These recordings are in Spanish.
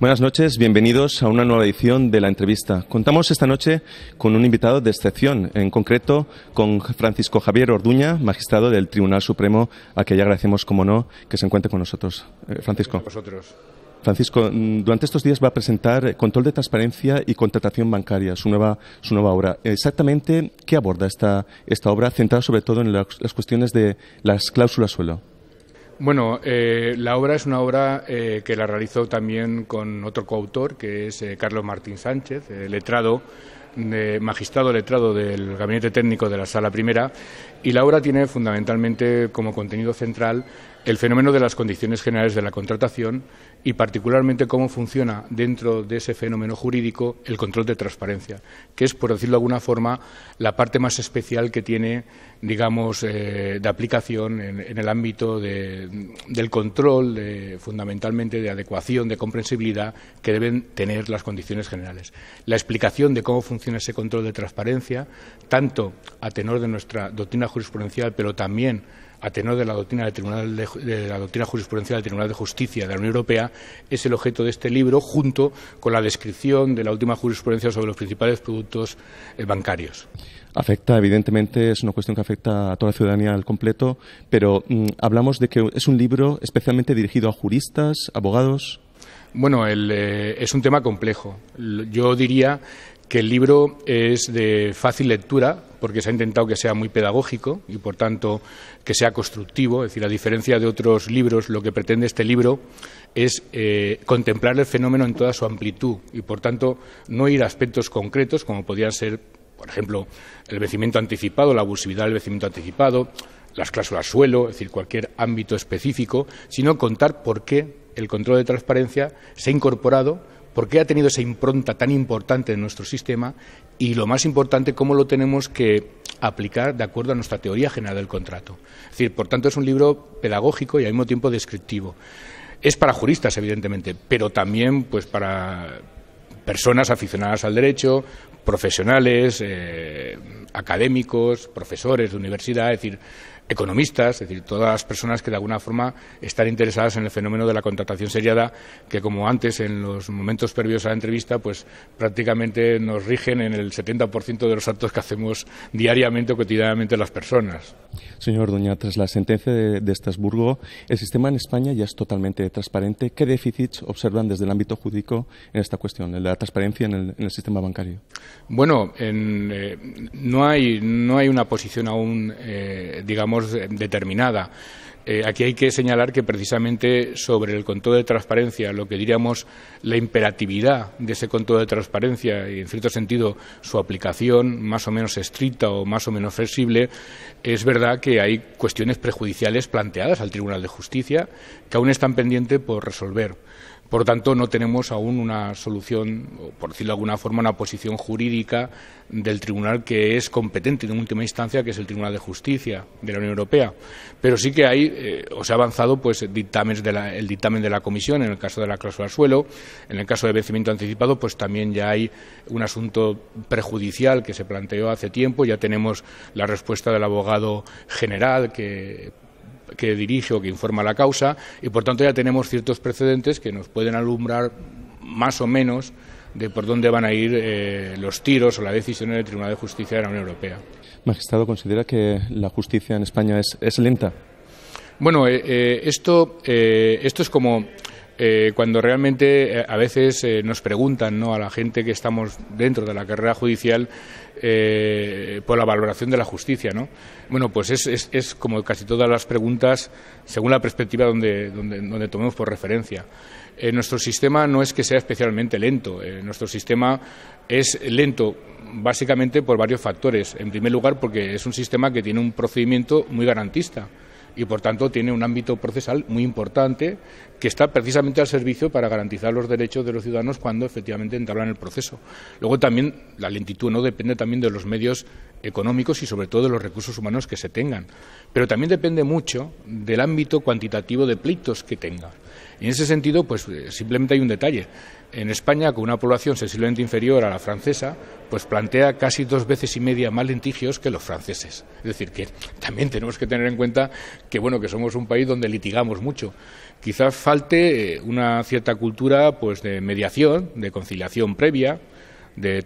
Buenas noches, bienvenidos a una nueva edición de la entrevista. Contamos esta noche con un invitado de excepción, en concreto con Francisco Javier Orduña, magistrado del Tribunal Supremo, a que ya agradecemos, como no, que se encuentre con nosotros. Eh, Francisco. Vosotros. Francisco, mm, durante estos días va a presentar eh, Control de Transparencia y Contratación Bancaria, su nueva, su nueva obra. Exactamente, ¿qué aborda esta, esta obra, centrada sobre todo en las cuestiones de las cláusulas suelo? Bueno, eh, la obra es una obra eh, que la realizó también con otro coautor, que es eh, Carlos Martín Sánchez, letrado de magistrado letrado del Gabinete Técnico de la Sala Primera, y la obra tiene fundamentalmente como contenido central el fenómeno de las condiciones generales de la contratación y particularmente cómo funciona dentro de ese fenómeno jurídico el control de transparencia, que es, por decirlo de alguna forma, la parte más especial que tiene, digamos, eh, de aplicación en, el ámbito de, del control, de, fundamentalmente de adecuación, de comprensibilidad que deben tener las condiciones generales. La explicación de cómo funciona ese control de transparencia, tanto a tenor de nuestra doctrina jurisprudencial, pero también a tenor de la doctrina, del Tribunal de, la doctrina jurisprudencial del Tribunal de Justicia de la Unión Europea, es el objeto de este libro, junto con la descripción de la última jurisprudencia sobre los principales productos eh, bancarios. Afecta, evidentemente, es una cuestión que afecta a toda la ciudadanía al completo, pero mm, hablamos de que es un libro especialmente dirigido a juristas, abogados. Bueno, eh, es un tema complejo. Yo diría que el libro es de fácil lectura, porque se ha intentado que sea muy pedagógico y, por tanto, que sea constructivo. Es decir, a diferencia de otros libros, lo que pretende este libro es eh, contemplar el fenómeno en toda su amplitud y, por tanto, no ir a aspectos concretos, como podrían ser, por ejemplo, el vencimiento anticipado, la abusividad del vencimiento anticipado, las cláusulas suelo, es decir, cualquier ámbito específico, sino contar por qué el control de transparencia se ha incorporado ¿Por qué ha tenido esa impronta tan importante en nuestro sistema y lo más importante, cómo lo tenemos que aplicar de acuerdo a nuestra teoría general del contrato. Es decir, por tanto, es un libro pedagógico y al mismo tiempo descriptivo. Es para juristas, evidentemente, pero también pues, para personas aficionadas al derecho, profesionales, eh, académicos, profesores de universidad, es decir, economistas, es decir, todas las personas que de alguna forma están interesadas en el fenómeno de la contratación seriada, que como antes en los momentos previos a la entrevista, pues prácticamente nos rigen en el 70% de los actos que hacemos diariamente o cotidianamente las personas. Señor Doña, tras la sentencia de, Estrasburgo, el sistema en España ya es totalmente transparente. ¿Qué déficits observan desde el ámbito jurídico en esta cuestión, en la transparencia en el, sistema bancario? Bueno, en, eh, no, hay, no hay una posición aún, eh, digamos, eh, determinada. Eh, aquí hay que señalar que precisamente sobre el control de transparencia, lo que diríamos la imperatividad de ese control de transparencia y, en cierto sentido, su aplicación más o menos estricta o más o menos flexible, es verdad que hay cuestiones prejudiciales planteadas al Tribunal de Justicia que aún están pendientes por resolver. Por tanto, no tenemos aún una solución, o por decirlo de alguna forma, una posición jurídica del tribunal que es competente en última instancia, que es el Tribunal de Justicia de la Unión Europea. Pero sí que hay, eh, o se ha avanzado, pues, el dictamen de la Comisión, en el caso de la cláusula suelo, en el caso de vencimiento anticipado, pues también ya hay un asunto prejudicial que se planteó hace tiempo, ya tenemos la respuesta del abogado general que que dirige o que informa la causa y por tanto ya tenemos ciertos precedentes que nos pueden alumbrar más o menos de por dónde van a ir eh, los tiros o la en del Tribunal de Justicia de la Unión Europea. Magistrado, ¿considera que la justicia en España es, lenta? Bueno, eh, eh, esto, esto es como eh, cuando realmente eh, a veces eh, nos preguntan ¿no? a la gente que estamos dentro de la carrera judicial por la valoración de la justicia. ¿no? Bueno, pues es, es, como casi todas las preguntas según la perspectiva donde, donde tomemos por referencia. nuestro sistema no es que sea especialmente lento, nuestro sistema es lento básicamente por varios factores. En primer lugar, porque es un sistema que tiene un procedimiento muy garantista y por tanto tiene un ámbito procesal muy importante que está precisamente al servicio para garantizar los derechos de los ciudadanos cuando efectivamente entablan el proceso. Luego también la lentitud no depende también de los medios económicos y sobre todo de los recursos humanos que se tengan. Pero también depende mucho del ámbito cuantitativo de pleitos que tenga. en ese sentido, pues eh, simplemente hay un detalle. En España, con una población sensiblemente inferior a la francesa, pues plantea casi dos veces y media más litigios que los franceses. Es decir, que también tenemos que tener en cuenta que, bueno, que somos un país donde litigamos mucho. Quizás falte eh, una cierta cultura, pues, de mediación, de conciliación previa, de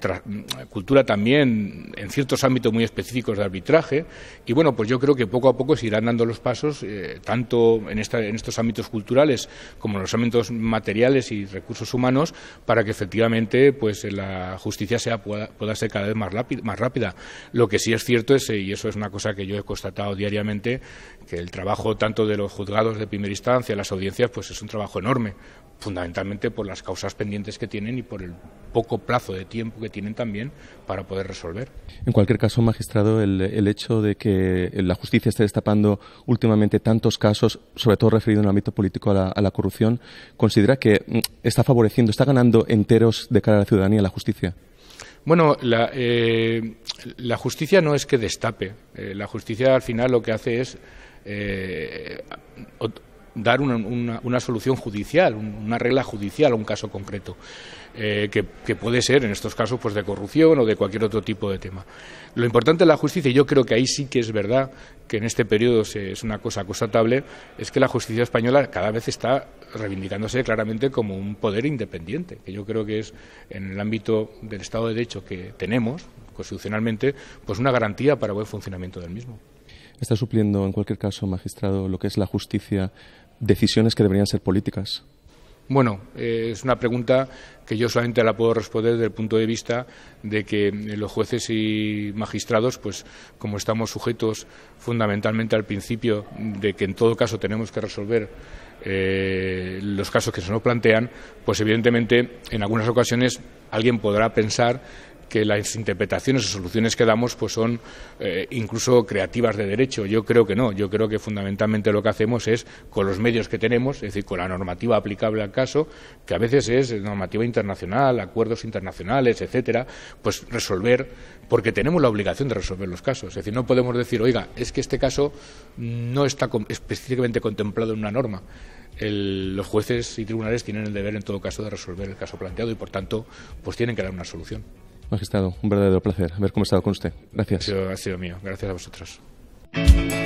cultura también en ciertos ámbitos muy específicos de arbitraje. Y bueno, pues yo creo que poco a poco se irán dando los pasos, eh, tanto en, en estos ámbitos culturales como en los ámbitos materiales y recursos humanos, para que efectivamente pues, eh, la justicia sea, pueda, ser cada vez más, rápida, más rápida. Lo que sí es cierto es, eh, y eso es una cosa que yo he constatado diariamente, que el trabajo tanto de los juzgados de primera instancia, las audiencias, pues es un trabajo enorme, fundamentalmente por las causas pendientes que tienen y por el poco plazo de tiempo tiempo que tienen también para poder resolver. En cualquier caso, magistrado, el, hecho de que la justicia esté destapando últimamente tantos casos, sobre todo referido en el ámbito político a la, corrupción, ¿considera que mm, está favoreciendo, está ganando enteros de cara a la ciudadanía la justicia? Bueno, la, eh, la, justicia no es que destape. Eh, la justicia al final lo que hace es eh, dar una, una, solución judicial, una regla judicial a un caso concreto, eh, que, puede ser en estos casos pues de corrupción o de cualquier otro tipo de tema. Lo importante de la justicia, y yo creo que ahí sí que es verdad que en este periodo es una cosa constatable, es que la justicia española cada vez está reivindicándose claramente como un poder independiente, que yo creo que es en el ámbito del Estado de Derecho que tenemos, constitucionalmente, pues una garantía para buen funcionamiento del mismo. Está supliendo, en cualquier caso, magistrado, lo que es la justicia decisiones que deberían ser políticas? Bueno, eh, es una pregunta que yo solamente la puedo responder desde el punto de vista de que eh, los jueces y magistrados, pues como estamos sujetos fundamentalmente al principio de que en todo caso tenemos que resolver eh, los casos que se nos plantean, pues evidentemente en algunas ocasiones alguien podrá pensar que las interpretaciones o soluciones que damos pues son eh, incluso creativas de derecho. Yo creo que no. Yo creo que fundamentalmente lo que hacemos es, con los medios que tenemos, es decir, con la normativa aplicable al caso, que a veces es normativa internacional, acuerdos internacionales, etcétera, pues resolver, porque tenemos la obligación de resolver los casos. Es decir, no podemos decir, oiga, es que este caso no está específicamente contemplado en una norma. los jueces y tribunales tienen el deber, en todo caso, de resolver el caso planteado y, por tanto, pues tienen que dar una solución. Magistrado, un verdadero placer haber conversado con usted. Gracias. ha sido, ha sido mío. Gracias a vosotros.